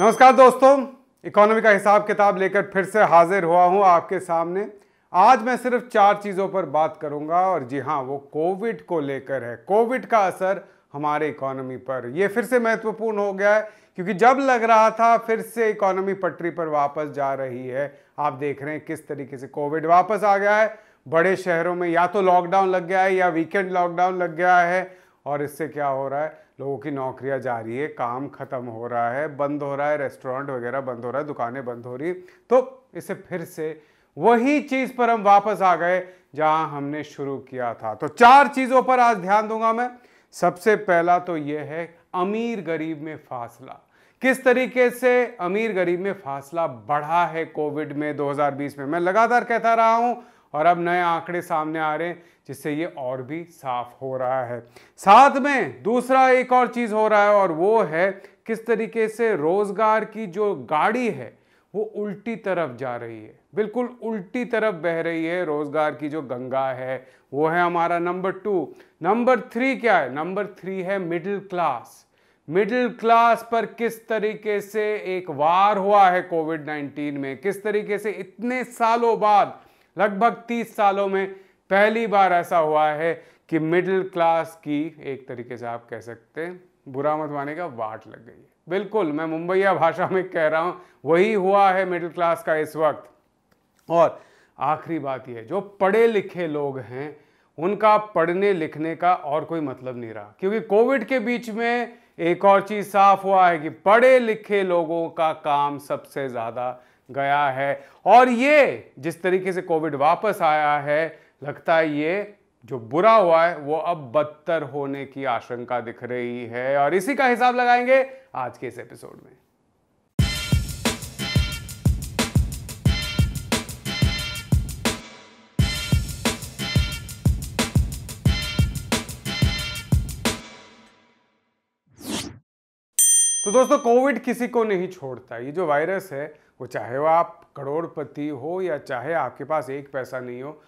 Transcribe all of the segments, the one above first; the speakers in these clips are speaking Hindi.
नमस्कार दोस्तों इकोनॉमी का हिसाब किताब लेकर फिर से हाजिर हुआ हूं आपके सामने आज मैं सिर्फ चार चीज़ों पर बात करूंगा और जी हाँ वो कोविड को लेकर है कोविड का असर हमारे इकोनॉमी पर ये फिर से महत्वपूर्ण हो गया है क्योंकि जब लग रहा था फिर से इकोनॉमी पटरी पर वापस जा रही है आप देख रहे हैं किस तरीके से कोविड वापस आ गया है बड़े शहरों में या तो लॉकडाउन लग गया है या वीकेंड लॉकडाउन लग गया है और इससे क्या हो रहा है लोगों की नौकरियां जा रही है काम ख़त्म हो रहा है बंद हो रहा है रेस्टोरेंट वगैरह बंद हो रहा है दुकानें बंद हो रही तो इसे फिर से वही चीज़ पर हम वापस आ गए जहां हमने शुरू किया था तो चार चीज़ों पर आज ध्यान दूंगा मैं सबसे पहला तो यह है अमीर गरीब में फासला किस तरीके से अमीर गरीब में फासला बढ़ा है कोविड में 2020 में मैं लगातार कहता रहा हूं और अब नए आंकड़े सामने आ रहे हैं जिससे ये और भी साफ हो रहा है साथ में दूसरा एक और चीज़ हो रहा है और वो है किस तरीके से रोज़गार की जो गाड़ी है वो उल्टी तरफ जा रही है बिल्कुल उल्टी तरफ बह रही है रोज़गार की जो गंगा है वो है हमारा नंबर टू नंबर थ्री क्या है नंबर थ्री है मिडिल क्लास मिडिल क्लास पर किस तरीके से एक वार हुआ है कोविड 19 में किस तरीके से इतने सालों बाद लगभग 30 सालों में पहली बार ऐसा हुआ है कि मिडिल क्लास की एक तरीके से आप कह सकते हैं बुरा मत माने का वाट लग गई है बिल्कुल मैं मुंबईया भाषा में कह रहा हूँ वही हुआ है मिडिल क्लास का इस वक्त और आखिरी बात यह जो पढ़े लिखे लोग हैं उनका पढ़ने लिखने का और कोई मतलब नहीं रहा क्योंकि कोविड के बीच में एक और चीज़ साफ हुआ है कि पढ़े लिखे लोगों का काम सबसे ज़्यादा गया है और ये जिस तरीके से कोविड वापस आया है लगता है ये जो बुरा हुआ है वो अब बदतर होने की आशंका दिख रही है और इसी का हिसाब लगाएंगे आज के इस एपिसोड में तो दोस्तों कोविड किसी को नहीं छोड़ता ये जो वायरस है वो चाहे वो आप करोड़पति हो या चाहे आपके पास एक पैसा नहीं हो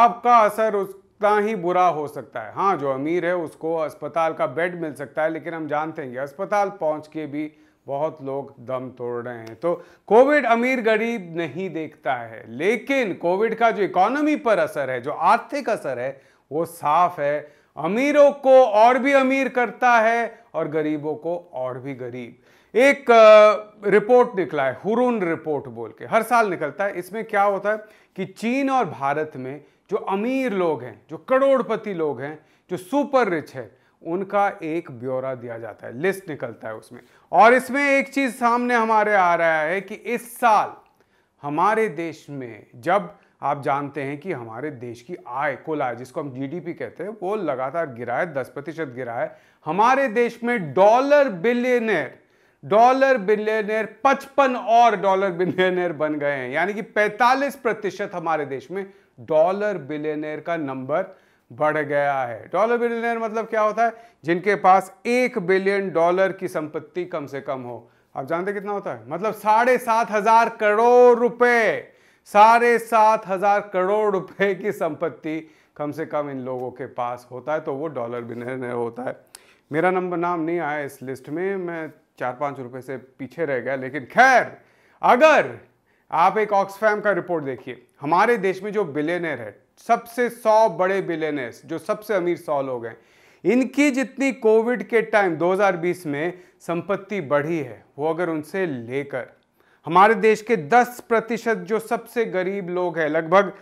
आपका असर उतना ही बुरा हो सकता है हाँ जो अमीर है उसको अस्पताल का बेड मिल सकता है लेकिन हम जानते हैं कि अस्पताल पहुंच के भी बहुत लोग दम तोड़ रहे हैं तो कोविड अमीर गरीब नहीं देखता है लेकिन कोविड का जो इकोनॉमी पर असर है जो आर्थिक असर है वो साफ है अमीरों को और भी अमीर करता है और गरीबों को और भी गरीब एक रिपोर्ट निकला है हुरून रिपोर्ट बोल के हर साल निकलता है इसमें क्या होता है कि चीन और भारत में जो अमीर लोग हैं जो करोड़पति लोग हैं जो सुपर रिच है उनका एक ब्यौरा दिया जाता है लिस्ट निकलता है उसमें और इसमें एक चीज़ सामने हमारे आ रहा है कि इस साल हमारे देश में जब आप जानते हैं कि हमारे देश की आय कुल आय जिसको हम जीडीपी कहते हैं वो लगातार गिरा है दस प्रतिशत गिरा है हमारे देश में डॉलर बिलियनर डॉलर बिलियनर 55 और डॉलर बिलियनर बन गए हैं यानी कि 45 प्रतिशत हमारे देश में डॉलर बिलियनर का नंबर बढ़ गया है डॉलर बिलियनर मतलब क्या होता है जिनके पास एक बिलियन डॉलर की संपत्ति कम से कम हो आप जानते कितना होता है मतलब साढ़े सात हजार करोड़ रुपए साढ़े सात हजार करोड़ रुपए की संपत्ति कम से कम इन लोगों के पास होता है तो वो डॉलर बिलियनर होता है मेरा नंबर नाम नहीं आया इस लिस्ट में मैं चार पाँच रुपए से पीछे रह गया लेकिन खैर अगर आप एक ऑक्सफैम का रिपोर्ट देखिए हमारे देश में जो बिलेनियर है सबसे सौ बड़े बिलेनियर्स जो सबसे अमीर सौ लोग हैं इनकी जितनी कोविड के टाइम 2020 में संपत्ति बढ़ी है वो अगर उनसे लेकर हमारे देश के 10 प्रतिशत जो सबसे गरीब लोग हैं लगभग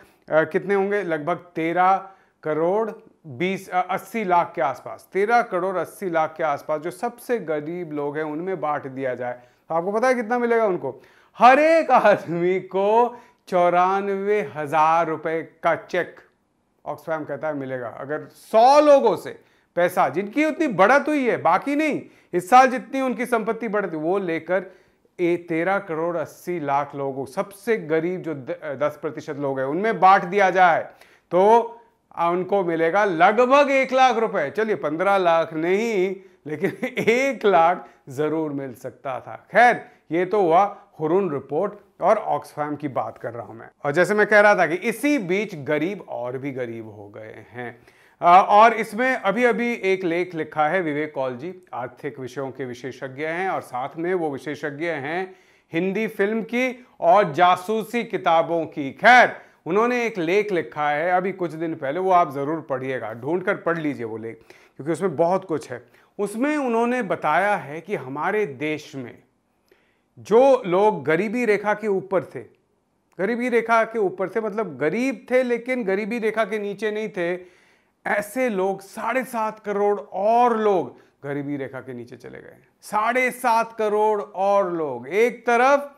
कितने होंगे लगभग 13 करोड़ बीस अस्सी लाख के आसपास तेरह करोड़ अस्सी लाख के आसपास जो सबसे गरीब लोग हैं उनमें बांट दिया जाए तो आपको पता है कितना मिलेगा उनको हर एक आदमी को चौरानवे हजार रुपए का चेक ऑक्सफैम कहता है मिलेगा अगर सौ लोगों से पैसा जिनकी उतनी बढ़त हुई है बाकी नहीं इस साल जितनी उनकी संपत्ति बढ़ती वो लेकर ए तेरह करोड़ अस्सी लाख लोगों सबसे गरीब जो दस प्रतिशत लोग हैं उनमें बांट दिया जाए तो उनको मिलेगा लगभग एक लाख रुपए चलिए पंद्रह लाख नहीं लेकिन एक लाख जरूर मिल सकता था खैर ये तो हुआ हुरुन रिपोर्ट और ऑक्सफैम की बात कर रहा हूं मैं और जैसे मैं कह रहा था कि इसी बीच गरीब और भी गरीब हो गए हैं और इसमें अभी अभी एक लेख लिखा है विवेक कौल जी आर्थिक विषयों के विशेषज्ञ हैं और साथ में वो विशेषज्ञ हैं हिंदी फिल्म की और जासूसी किताबों की खैर उन्होंने एक लेख लिखा है अभी कुछ दिन पहले वो आप ज़रूर पढ़िएगा ढूंढ कर पढ़ लीजिए वो लेख क्योंकि उसमें बहुत कुछ है उसमें उन्होंने बताया है कि हमारे देश में जो लोग गरीबी रेखा के ऊपर थे गरीबी रेखा के ऊपर से मतलब गरीब थे लेकिन गरीबी रेखा के नीचे नहीं थे ऐसे लोग साढ़े सात करोड़ और लोग गरीबी रेखा के नीचे चले गए साढ़े सात करोड़ और लोग एक तरफ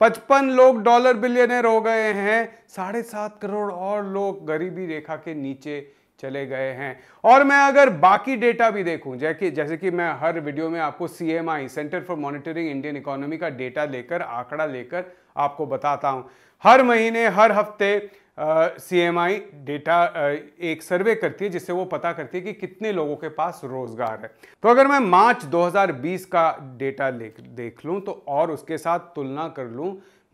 पचपन लोग डॉलर बिलियनर हो गए हैं साढ़े सात करोड़ और लोग गरीबी रेखा के नीचे चले गए हैं और मैं अगर बाकी डेटा भी देखूं जैसे जैसे कि मैं हर वीडियो में आपको C centre for monitoring Indian economy का डेटा लेकर आंकड़ा लेकर आपको बताता हूँ हर महीने हर हफ्ते सी एम आई डेटा एक सर्वे करती है जिससे वो पता करती है कि कितने लोगों के पास रोजगार है तो अगर मैं मार्च 2020 का डेटा देख लूँ तो और उसके साथ तुलना कर लूँ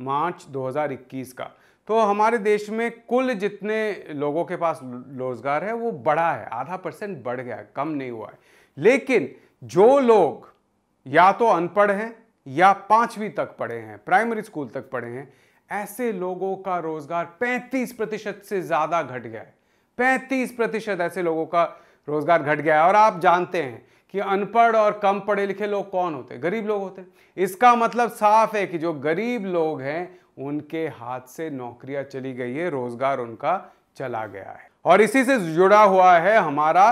मार्च 2021 का तो हमारे देश में कुल जितने लोगों के पास रोजगार है वो बढ़ा है आधा परसेंट बढ़ गया है कम नहीं हुआ है लेकिन जो लोग या तो अनपढ़ हैं या पांचवी तक पढ़े हैं प्राइमरी स्कूल तक पढ़े हैं ऐसे लोगों का रोज़गार 35 प्रतिशत से ज़्यादा घट गया है 35 प्रतिशत ऐसे लोगों का रोज़गार घट गया है और आप जानते हैं कि अनपढ़ और कम पढ़े लिखे लोग कौन होते हैं गरीब लोग होते हैं इसका मतलब साफ है कि जो गरीब लोग हैं उनके हाथ से नौकरियां चली गई है रोज़गार उनका चला गया है और इसी से जुड़ा हुआ है हमारा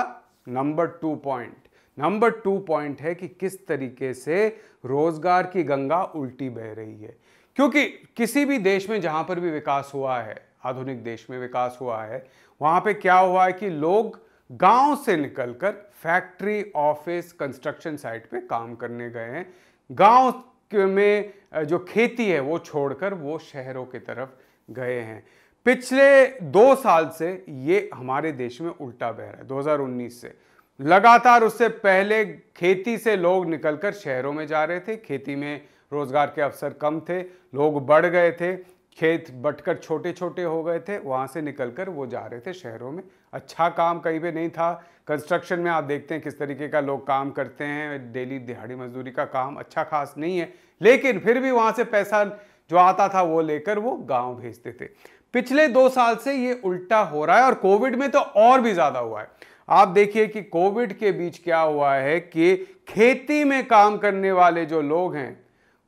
number two point number two point है कि किस तरीके से रोजगार की गंगा उल्टी बह रही है क्योंकि किसी भी देश में जहाँ पर भी विकास हुआ है आधुनिक देश में विकास हुआ है वहाँ पे क्या हुआ है कि लोग गांव से निकलकर फैक्ट्री ऑफिस कंस्ट्रक्शन साइट पे काम करने गए हैं गांव में जो खेती है वो छोड़कर वो शहरों की तरफ गए हैं पिछले दो साल से ये हमारे देश में उल्टा बह रहा है 2019 से लगातार उससे पहले खेती से लोग निकलकर शहरों में जा रहे थे खेती में रोज़गार के अवसर कम थे लोग बढ़ गए थे खेत बटकर छोटे छोटे हो गए थे वहाँ से निकलकर वो जा रहे थे शहरों में अच्छा काम कहीं पे नहीं था कंस्ट्रक्शन में आप देखते हैं किस तरीके का लोग काम करते हैं डेली दिहाड़ी मजदूरी का काम अच्छा खास नहीं है लेकिन फिर भी वहाँ से पैसा जो आता था वो लेकर वो गाँव भेजते थे पिछले दो साल से ये उल्टा हो रहा है और कोविड में तो और भी ज़्यादा हुआ है आप देखिए कि कोविड के बीच क्या हुआ है कि खेती में काम करने वाले जो लोग हैं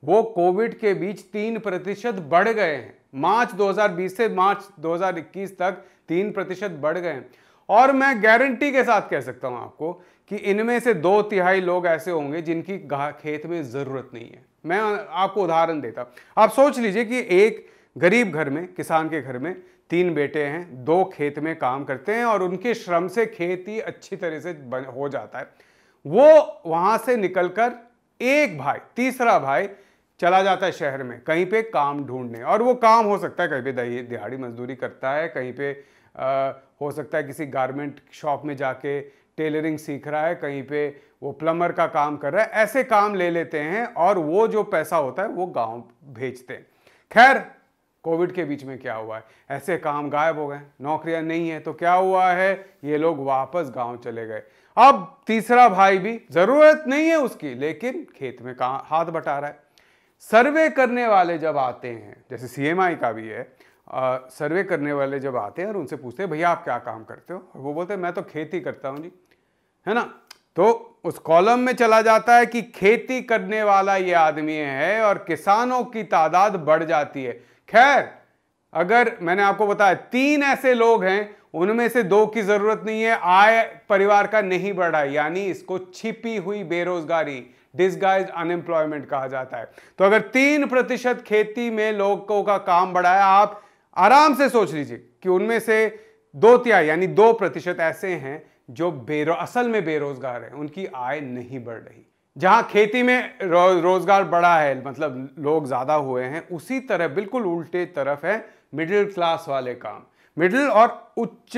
वो कोविड के बीच तीन प्रतिशत बढ़ गए हैं मार्च 2020 से मार्च 2021 तक तीन प्रतिशत बढ़ गए हैं और मैं गारंटी के साथ कह सकता हूं आपको कि इनमें से दो तिहाई लोग ऐसे होंगे जिनकी खेत में ज़रूरत नहीं है मैं आपको उदाहरण देता आप सोच लीजिए कि एक गरीब घर में किसान के घर में तीन बेटे हैं दो खेत में काम करते हैं और उनके श्रम से खेत ही अच्छी तरह से हो जाता है वो वहाँ से निकलकर एक भाई तीसरा भाई चला जाता है शहर में कहीं पे काम ढूंढने और वो काम हो सकता है कहीं पे दिहाड़ी मजदूरी करता है कहीं पे आ, हो सकता है किसी गारमेंट शॉप में जाके टेलरिंग सीख रहा है कहीं पे वो प्लम्बर का काम कर रहा है ऐसे काम ले लेते हैं और वो जो पैसा होता है वो गांव भेजते हैं खैर कोविड के बीच में क्या हुआ है ऐसे काम गायब हो गए नौकरियां नहीं है तो क्या हुआ है ये लोग वापस गांव चले गए अब तीसरा भाई भी जरूरत नहीं है उसकी लेकिन खेत में कहा हाथ बटा रहा है सर्वे करने वाले जब आते हैं जैसे सीएमआई का भी है आ, सर्वे करने वाले जब आते हैं और उनसे पूछते हैं भैया आप क्या काम करते हो और वो बोलते हैं मैं तो खेती करता हूँ जी है ना तो उस कॉलम में चला जाता है कि खेती करने वाला ये आदमी है और किसानों की तादाद बढ़ जाती है खैर अगर मैंने आपको बताया तीन ऐसे लोग हैं उनमें से दो की जरूरत नहीं है आय परिवार का नहीं बढ़ा यानी इसको छिपी हुई बेरोजगारी डिस्गाइज अनएम्प्लॉयमेंट कहा जाता है तो अगर तीन प्रतिशत खेती में लोगों का काम बढ़ाया आप आराम से सोच लीजिए कि उनमें से दो तिहाई यानी दो प्रतिशत ऐसे हैं जो बेरो असल में बेरोजगार हैं उनकी आय नहीं बढ़ रही जहाँ खेती में रो, रोज़गार बढ़ा है मतलब लोग ज़्यादा हुए हैं उसी तरह बिल्कुल उल्टे तरफ है मिडिल क्लास वाले काम मिडिल और उच्च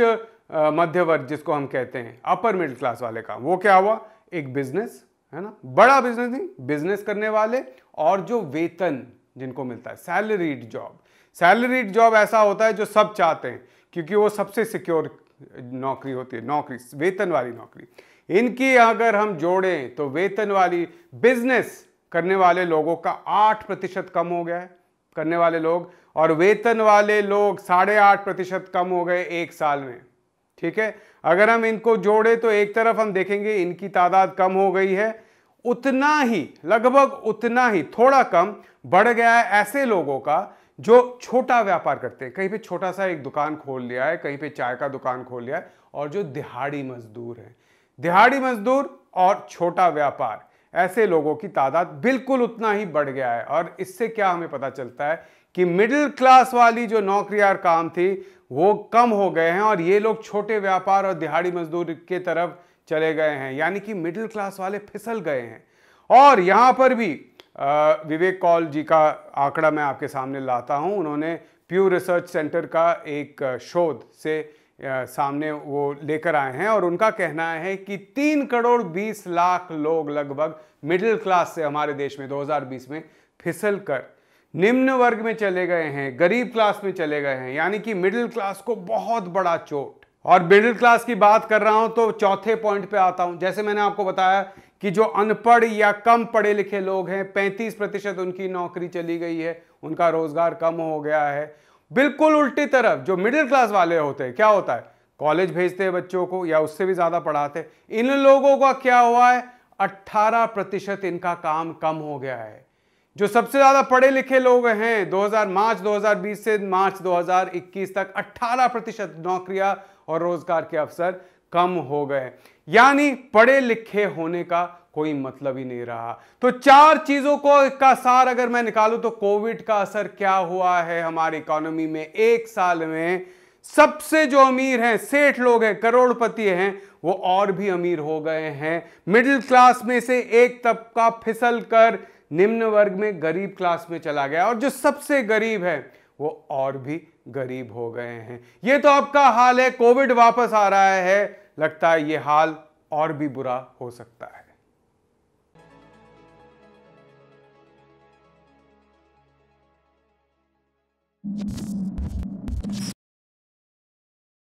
मध्य वर्ग जिसको हम कहते हैं अपर मिडिल क्लास वाले काम वो क्या हुआ एक बिजनेस है ना बड़ा बिजनेस नहीं बिजनेस करने वाले और जो वेतन जिनको मिलता है सैलरीड जॉब सैलरीड जॉब ऐसा होता है जो सब चाहते हैं क्योंकि वो सबसे सिक्योर नौकरी होती है नौकरी वेतन वाली नौकरी इनकी अगर हम जोड़ें तो वेतन वाली बिजनेस करने वाले लोगों का आठ प्रतिशत कम हो गया है करने वाले लोग और वेतन वाले लोग साढ़े आठ प्रतिशत कम हो गए एक साल में ठीक है अगर हम इनको जोड़े तो एक तरफ हम देखेंगे इनकी तादाद कम हो गई है उतना ही लगभग उतना ही थोड़ा कम बढ़ गया है ऐसे लोगों का जो छोटा व्यापार करते हैं कहीं पे छोटा सा एक दुकान खोल लिया है कहीं पे चाय का दुकान खोल लिया है और जो दिहाड़ी मजदूर हैं दिहाड़ी मजदूर और छोटा व्यापार ऐसे लोगों की तादाद बिल्कुल उतना ही बढ़ गया है और इससे क्या हमें पता चलता है कि मिडिल क्लास वाली जो नौकरी और काम थी वो कम हो गए हैं और ये लोग छोटे व्यापार और दिहाड़ी मजदूर के तरफ चले गए हैं यानी कि मिडिल क्लास वाले फिसल गए हैं और यहाँ पर भी विवेक कौल जी का आंकड़ा मैं आपके सामने लाता हूँ उन्होंने प्यू रिसर्च सेंटर का एक शोध से सामने वो लेकर आए हैं और उनका कहना है कि तीन करोड़ बीस लाख लोग लगभग मिडिल क्लास से हमारे देश में 2020 में फिसल कर निम्न वर्ग में चले गए हैं गरीब क्लास में चले गए हैं यानी कि मिडिल क्लास को बहुत बड़ा चोट और मिडिल क्लास की बात कर रहा हूं तो चौथे पॉइंट पे आता हूं जैसे मैंने आपको बताया कि जो अनपढ़ या कम पढ़े लिखे लोग हैं 35 प्रतिशत उनकी नौकरी चली गई है उनका रोजगार कम हो गया है बिल्कुल उल्टी तरफ जो मिडिल क्लास वाले होते हैं क्या होता है कॉलेज भेजते हैं बच्चों को या उससे भी ज़्यादा पढ़ाते इन लोगों का क्या हुआ है अट्ठारह प्रतिशत इनका काम कम हो गया है जो सबसे ज़्यादा पढ़े लिखे लोग हैं 2000 मार्च 2020 से मार्च 2021 तक 18 प्रतिशत नौकरियां और रोजगार के अवसर कम हो गए यानी पढ़े लिखे होने का कोई मतलब ही नहीं रहा तो चार चीजों को का सार अगर मैं निकालूं तो कोविड का असर क्या हुआ है हमारी इकोनॉमी में एक साल में सबसे जो अमीर हैं सेठ लोग हैं करोड़पति हैं वो और भी अमीर हो गए हैं मिडिल क्लास में से एक तबका फिसल कर निम्न वर्ग में गरीब क्लास में चला गया और जो सबसे गरीब है वो और भी गरीब हो गए हैं ये तो आपका हाल है कोविड वापस आ रहा है लगता है ये हाल और भी बुरा हो सकता है you